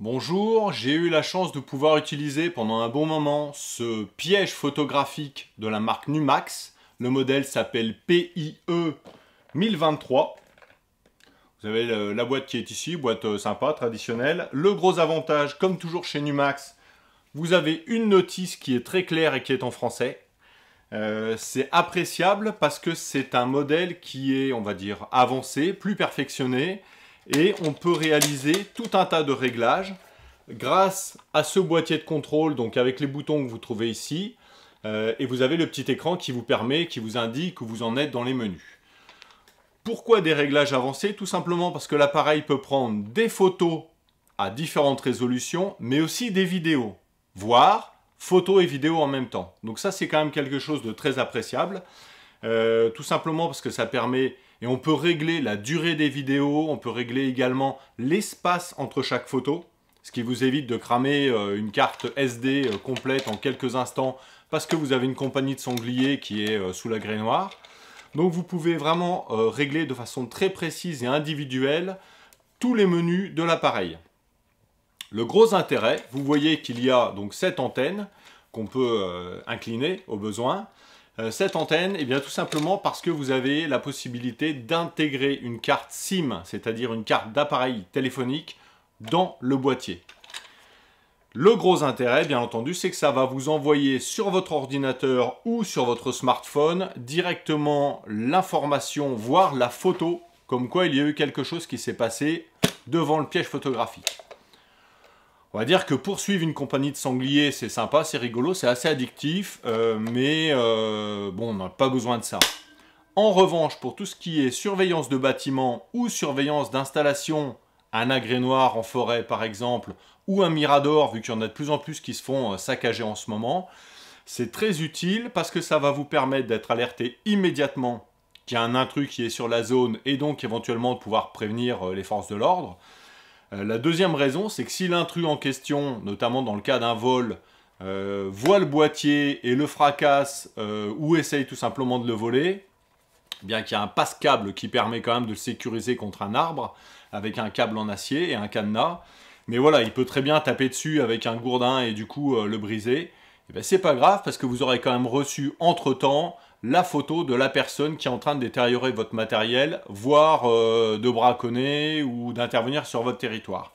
Bonjour, j'ai eu la chance de pouvoir utiliser pendant un bon moment ce piège photographique de la marque Numax. Le modèle s'appelle PIE 1023. Vous avez la boîte qui est ici, boîte euh, sympa, traditionnelle. Le gros avantage, comme toujours chez Numax, vous avez une notice qui est très claire et qui est en français. Euh, c'est appréciable parce que c'est un modèle qui est, on va dire, avancé, plus perfectionné et on peut réaliser tout un tas de réglages grâce à ce boîtier de contrôle, donc avec les boutons que vous trouvez ici, euh, et vous avez le petit écran qui vous permet, qui vous indique où vous en êtes dans les menus. Pourquoi des réglages avancés Tout simplement parce que l'appareil peut prendre des photos à différentes résolutions, mais aussi des vidéos, voire photos et vidéos en même temps. Donc ça, c'est quand même quelque chose de très appréciable, euh, tout simplement parce que ça permet et on peut régler la durée des vidéos, on peut régler également l'espace entre chaque photo, ce qui vous évite de cramer euh, une carte SD euh, complète en quelques instants parce que vous avez une compagnie de sangliers qui est euh, sous la gré noire. Donc vous pouvez vraiment régler de façon très précise et individuelle tous les menus de l'appareil. Le gros intérêt, vous voyez qu'il y a donc cette antenne qu'on peut incliner au besoin. Euh, cette antenne Eh bien tout simplement parce que vous avez la possibilité d'intégrer une carte SIM, c'est-à-dire une carte d'appareil téléphonique, dans le boîtier. Le gros intérêt, bien entendu, c'est que ça va vous envoyer sur votre ordinateur ou sur votre smartphone directement l'information, voire la photo, comme quoi il y a eu quelque chose qui s'est passé devant le piège photographique. On va dire que poursuivre une compagnie de sangliers, c'est sympa, c'est rigolo, c'est assez addictif, euh, mais euh, bon, on n'a pas besoin de ça. En revanche, pour tout ce qui est surveillance de bâtiments ou surveillance d'installation, un agré noir en forêt par exemple, ou un mirador, vu qu'il y en a de plus en plus qui se font euh, saccager en ce moment, c'est très utile parce que ça va vous permettre d'être alerté immédiatement qu'il y a un intrus qui est sur la zone et donc éventuellement de pouvoir prévenir les forces de l'ordre. Euh, la deuxième raison, c'est que si l'intrus en question, notamment dans le cas d'un vol, euh, voit le boîtier et le fracasse euh, ou essaye tout simplement de le voler, bien qu'il y a un passe-câble qui permet quand même de le sécuriser contre un arbre, avec un câble en acier et un cadenas. Mais voilà, il peut très bien taper dessus avec un gourdin et du coup le briser. Et eh ben, c'est pas grave parce que vous aurez quand même reçu entre-temps la photo de la personne qui est en train de détériorer votre matériel, voire euh, de braconner ou d'intervenir sur votre territoire.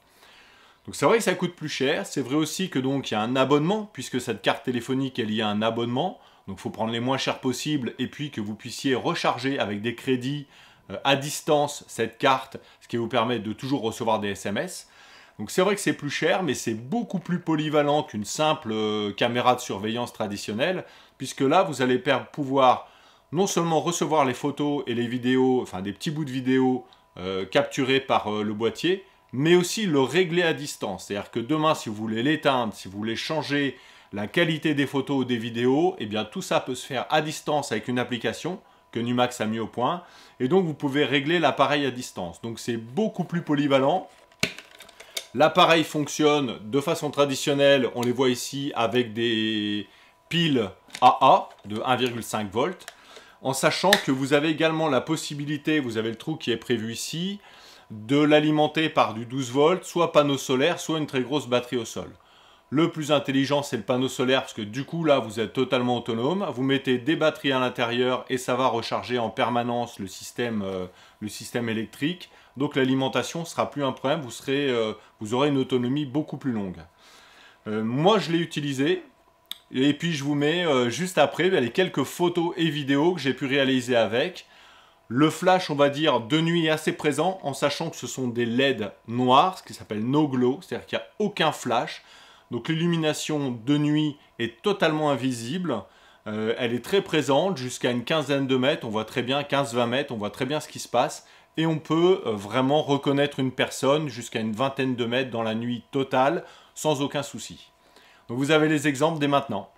Donc c'est vrai que ça coûte plus cher, c'est vrai aussi que donc il y a un abonnement, puisque cette carte téléphonique elle y a un abonnement, donc il faut prendre les moins chers possibles et puis que vous puissiez recharger avec des crédits euh, à distance cette carte, ce qui vous permet de toujours recevoir des SMS. Donc c'est vrai que c'est plus cher, mais c'est beaucoup plus polyvalent qu'une simple euh, caméra de surveillance traditionnelle, puisque là, vous allez pouvoir non seulement recevoir les photos et les vidéos, enfin des petits bouts de vidéos euh, capturés par euh, le boîtier, mais aussi le régler à distance. C'est-à-dire que demain, si vous voulez l'éteindre, si vous voulez changer la qualité des photos ou des vidéos, eh bien tout ça peut se faire à distance avec une application que Numax a mis au point. Et donc vous pouvez régler l'appareil à distance. Donc c'est beaucoup plus polyvalent L'appareil fonctionne de façon traditionnelle, on les voit ici avec des piles AA de 1,5 volts, en sachant que vous avez également la possibilité, vous avez le trou qui est prévu ici, de l'alimenter par du 12 volts, soit panneau solaire, soit une très grosse batterie au sol. Le plus intelligent, c'est le panneau solaire, parce que du coup, là, vous êtes totalement autonome. Vous mettez des batteries à l'intérieur et ça va recharger en permanence le système, euh, le système électrique. Donc l'alimentation sera plus un problème, vous, euh, aurez une autonomie beaucoup plus longue. Euh, moi, je l'ai utilisé. Et puis, je vous mets euh, juste après ben, les quelques photos et vidéos que j'ai pu réaliser avec. Le flash, on va dire, de nuit est assez présent, en sachant que ce sont des LED noirs, ce qui s'appelle no glow, c'est-à-dire qu'il n'y a aucun flash. Donc l'illumination de nuit est totalement invisible. elle est très présente, jusqu'à une quinzaine de mètres, on voit très bien, 15-20 mètres, on voit très bien ce qui se passe et on peut euh, vraiment reconnaître une personne jusqu'à une vingtaine de mètres dans la nuit totale sans aucun souci. Donc vous avez les exemples dès maintenant.